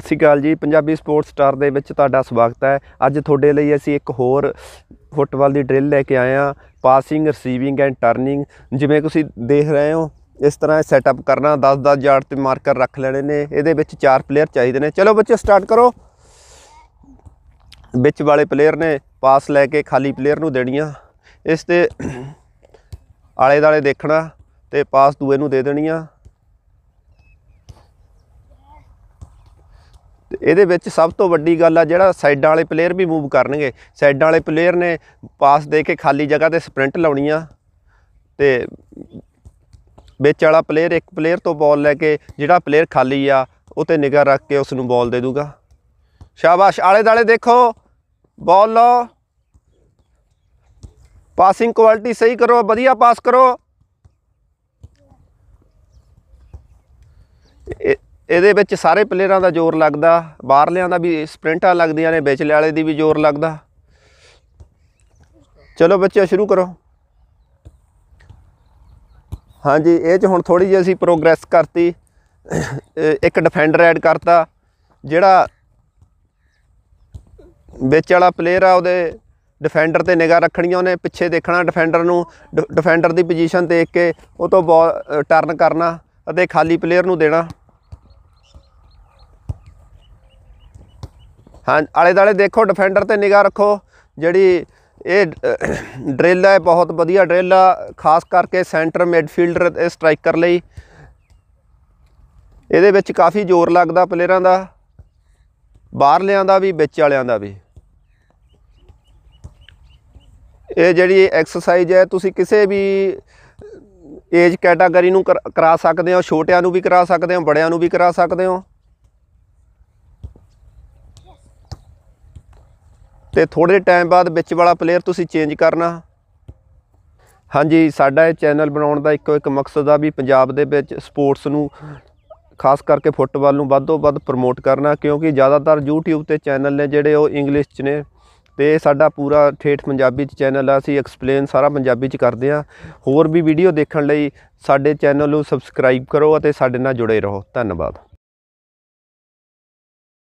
ਸਤਿ ਸ਼੍ਰੀ ਅਕਾਲ ਜੀ Punjabi sports star ਦੇ ਵਿੱਚ ਤੁਹਾਡਾ ਸਵਾਗਤ ਹੈ ਅੱਜ ਤੁਹਾਡੇ ਲਈ ਅਸੀਂ ਇੱਕ ਹੋਰ ਫੁੱਟਬਾਲ ਦੀ ਡ੍ਰਿਲ ਲੈ ਕੇ ਆਏ ਆ ਪਾਸਿੰਗ ਰਿਸੀਵਿੰਗ ਐਂਡ ਟਰਨਿੰਗ ਜਿਵੇਂ ਤੁਸੀਂ ਦੇਖ ਰਹੇ ਹੋ ਇਸ ਤਰ੍ਹਾਂ ਸੈਟਅਪ ਕਰਨਾ 10-10 ਯਾਰਡ ਤੇ ਮਾਰਕਰ ਰੱਖ ਲੈਣੇ ਨੇ ਇਹਦੇ ਵਿੱਚ ਚਾਰ ਪਲੇਅਰ ਚਾਹੀਦੇ ਨੇ ਚਲੋ ਬੱਚੇ ਸਟਾਰਟ ਕਰੋ ਵਿੱਚ ਵਾਲੇ ਪਲੇਅਰ ਨੇ ਪਾਸ ਲੈ ਕੇ ਖਾਲੀ ਪਲੇਅਰ ਨੂੰ ਦੇਣੀਆਂ ਇਸ ਤੇ ਆਲੇ-ਦਾਲੇ ਦੇਖਣਾ ਤੇ ਪਾਸ ਦੂਏ ਨੂੰ ਦੇ ਦੇਣੀਆਂ ਇਹਦੇ ਵਿੱਚ ਸਭ ਤੋਂ ਵੱਡੀ ਗੱਲ ਆ ਜਿਹੜਾ ਸਾਈਡਾਂ ਵਾਲੇ ਪਲੇਅਰ ਵੀ ਮੂਵ ਕਰਨਗੇ ਸਾਈਡਾਂ ਵਾਲੇ ਪਲੇਅਰ ਨੇ ਪਾਸ ਦੇ ਕੇ ਖਾਲੀ ਜਗ੍ਹਾ ਤੇ ਸਪ੍ਰਿੰਟ ਲਾਉਣੀ ਆ ਤੇ ਵਿੱਚ ਵਾਲਾ ਪਲੇਅਰ ਇੱਕ ਪਲੇਅਰ ਤੋਂ ਬਾਲ ਲੈ ਕੇ ਜਿਹੜਾ ਪਲੇਅਰ ਖਾਲੀ ਆ ਉਹ ਤੇ ਨਿਗਾਹ ਰੱਖ ਕੇ ਉਸ ਨੂੰ ਬਾਲ ਦੇ ਦੂਗਾ ਸ਼ਾਬਾਸ਼ ਆਲੇ ਦਾਲੇ ਦੇਖੋ ਬਾਲ ਲਓ ਪਾਸਿੰਗ ਕੁਆਲਿਟੀ ਸਹੀ ਕਰੋ ਵਧੀਆ ਪਾਸ ਕਰੋ ਇਹਦੇ ਵਿੱਚ ਸਾਰੇ ਪਲੇਅਰਾਂ ਦਾ ਜ਼ੋਰ ਲੱਗਦਾ ਬਾਹਰਲਿਆਂ ਦਾ ਵੀ ਸਪ੍ਰਿੰਟਾਂ ਲੱਗਦੀਆਂ ਨੇ ਵਿਚਲੇ ਵਾਲੇ ਦੀ ਵੀ ਜ਼ੋਰ ਲੱਗਦਾ ਚਲੋ ਬੱਚਿਓ ਸ਼ੁਰੂ ਕਰੋ ਹਾਂਜੀ ਇਹ ਚ ਹੁਣ ਥੋੜੀ ਜਿਹੀ ਅਸੀਂ ਪ੍ਰੋਗਰੈਸ ਕਰਤੀ ਇੱਕ ਡਿਫੈਂਡਰ ਐਡ ਕਰਤਾ ਜਿਹੜਾ ਵਿਚ ਵਾਲਾ ਪਲੇਅਰ ਆ ਉਹਦੇ ਡਿਫੈਂਡਰ ਤੇ ਨਿਗਾਹ ਰੱਖਣੀ ਉਹਨੇ ਪਿੱਛੇ ਦੇਖਣਾ ਡਿਫੈਂਡਰ ਨੂੰ ਡਿਫੈਂਡਰ ਦੀ ਪੋਜੀਸ਼ਨ ਦੇਖ ਕੇ ਉਹ ਤੋਂ ਟਰਨ ਕਰਨਾ ਅਤੇ ਖਾਲੀ ਪਲੇਅਰ ਨੂੰ ਦੇਣਾ ਹਾਂ ਆਲੇ ਦਾਲੇ ਦੇਖੋ ਡਿਫੈਂਡਰ ਤੇ ਨਿਗਾਹ ਰੱਖੋ ਜਿਹੜੀ ਇਹ ਡ੍ਰਿਲ ਹੈ ਬਹੁਤ ਵਧੀਆ ਡ੍ਰਿਲ ਆ ਖਾਸ ਕਰਕੇ ਸੈਂਟਰ ਮਿਡਫੀਲਡਰ ਤੇ ਸਟ੍ਰਾਈਕਰ ਲਈ ਇਹਦੇ ਵਿੱਚ ਕਾਫੀ ਜ਼ੋਰ ਲੱਗਦਾ ਪਲੇਅਰਾਂ ਦਾ ਲਿਆਂ ਦਾ ਵੀ ਵਿੱਚ ਵਾਲਿਆਂ ਦਾ ਵੀ ਇਹ ਜਿਹੜੀ ਐਕਸਰਸਾਈਜ਼ ਹੈ ਤੁਸੀਂ ਕਿਸੇ ਵੀ ਏਜ ਕੈਟਾਗਰੀ ਨੂੰ ਕਰਾ ਸਕਦੇ ਹੋ ਛੋਟਿਆਂ ਨੂੰ ਵੀ ਕਰਾ ਸਕਦੇ ਹੋ ਬੜਿਆਂ ਨੂੰ ਵੀ ਕਰਾ ਸਕਦੇ ਹੋ ਤੇ ਥੋੜੇ ਟਾਈਮ ਬਾਅਦ ਵਿੱਚ ਵਾਲਾ ਪਲੇਅਰ ਤੁਸੀਂ ਚੇਂਜ ਕਰਨਾ ਹਾਂਜੀ ਸਾਡਾ ਇਹ ਚੈਨਲ ਬਣਾਉਣ ਦਾ ਇੱਕੋ ਇੱਕ ਮਕਸਦ ਆ ਵੀ ਪੰਜਾਬ ਦੇ ਵਿੱਚ ਸਪੋਰਟਸ ਨੂੰ ਖਾਸ ਕਰਕੇ ਫੁੱਟਬਾਲ ਨੂੰ ਵੱਧ ਤੋਂ ਵੱਧ ਪ੍ਰਮੋਟ ਕਰਨਾ ਕਿਉਂਕਿ ਜ਼ਿਆਦਾਤਰ YouTube ਤੇ ਚੈਨਲ ਨੇ ਜਿਹੜੇ ਉਹ ਇੰਗਲਿਸ਼ 'ਚ ਨੇ ਤੇ ਸਾਡਾ ਪੂਰਾ ਠੇਠ ਪੰਜਾਬੀ 'ਚ ਚੈਨਲ ਆ ਅਸੀਂ ਐਕਸਪਲੇਨ ਸਾਰਾ ਪੰਜਾਬੀ 'ਚ ਕਰਦੇ ਆ ਹੋਰ ਵੀ ਵੀਡੀਓ ਦੇਖਣ ਲਈ ਸਾਡੇ ਚੈਨਲ ਨੂੰ ਸਬਸਕ੍ਰਾਈਬ ਕਰੋ ਅਤੇ ਸਾਡੇ ਨਾਲ ਜੁੜੇ ਰਹੋ ਧੰਨਵਾਦ